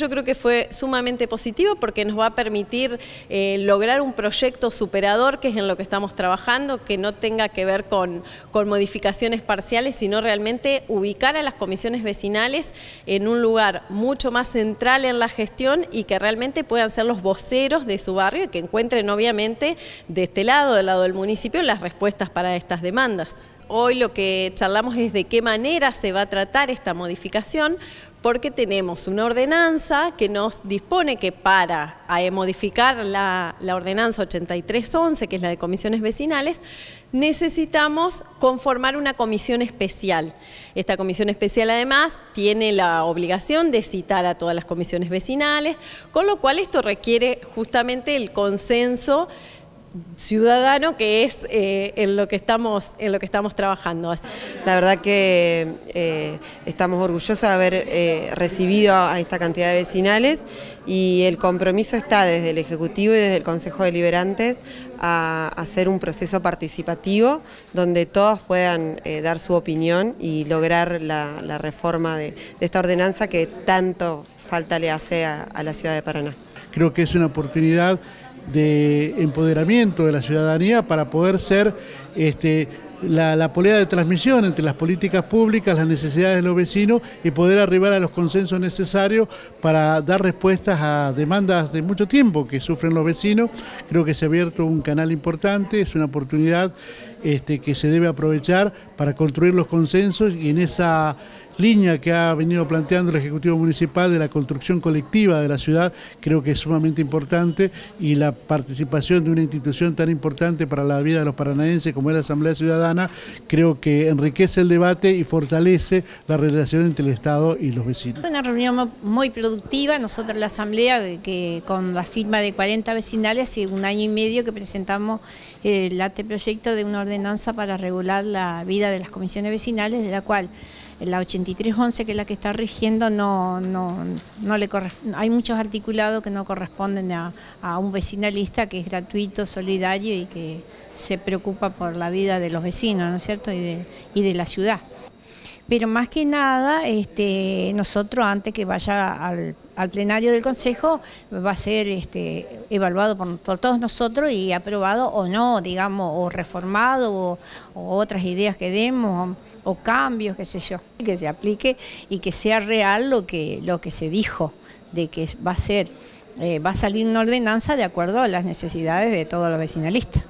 Yo creo que fue sumamente positivo porque nos va a permitir eh, lograr un proyecto superador, que es en lo que estamos trabajando, que no tenga que ver con, con modificaciones parciales, sino realmente ubicar a las comisiones vecinales en un lugar mucho más central en la gestión y que realmente puedan ser los voceros de su barrio y que encuentren obviamente de este lado, del lado del municipio, las respuestas para estas demandas. Hoy lo que charlamos es de qué manera se va a tratar esta modificación, porque tenemos una ordenanza que nos dispone que para modificar la, ordenanza 8311, que es la de comisiones vecinales, necesitamos conformar una comisión especial. Esta comisión especial además tiene la obligación de citar a todas las comisiones vecinales, con lo cual esto requiere justamente el consenso ciudadano que es eh, en, lo que estamos, en lo que estamos trabajando. La verdad que eh, estamos orgullosos de haber eh, recibido a esta cantidad de vecinales y el compromiso está desde el Ejecutivo y desde el Consejo de Liberantes a hacer un proceso participativo donde todos puedan dar su opinión y lograr la, reforma de, esta ordenanza que tanto falta le hace a la ciudad de Paraná. Creo que es una oportunidad de empoderamiento de la ciudadanía para poder ser este, la, polea de transmisión entre las políticas públicas, las necesidades de los vecinos y poder arribar a los consensos necesarios para dar respuestas a demandas de mucho tiempo que sufren los vecinos. Creo que se ha abierto un canal importante, es una oportunidad este, que se debe aprovechar para construir los consensos y en esa línea que ha venido planteando el Ejecutivo Municipal de la construcción colectiva de la ciudad, creo que es sumamente importante y la participación de una institución tan importante para la vida de los paranaenses como es la Asamblea Ciudadana, creo que enriquece el debate y fortalece la relación entre el Estado y los vecinos. Una reunión muy productiva, nosotros la Asamblea, que con la firma de 40 vecinales, hace un año y medio que presentamos eh, el anteproyecto de una ordenanza para regular la vida de las comisiones vecinales, de la cual la 8311, que es la que está rigiendo, no, no, no le hay muchos articulados que no corresponden a, a, un vecinalista que es gratuito, solidario y que se preocupa por la vida de los vecinos, ¿no es cierto?, y de, y de la ciudad. Pero más que nada, este, nosotros antes que vaya al, plenario del Consejo, va a ser este, evaluado por, todos nosotros y aprobado o no, digamos, o reformado, o, otras ideas que demos, o, cambios, qué sé yo, que se aplique y que sea real lo que, lo que se dijo de que va a ser, eh, va a salir una ordenanza de acuerdo a las necesidades de todos los vecinalistas.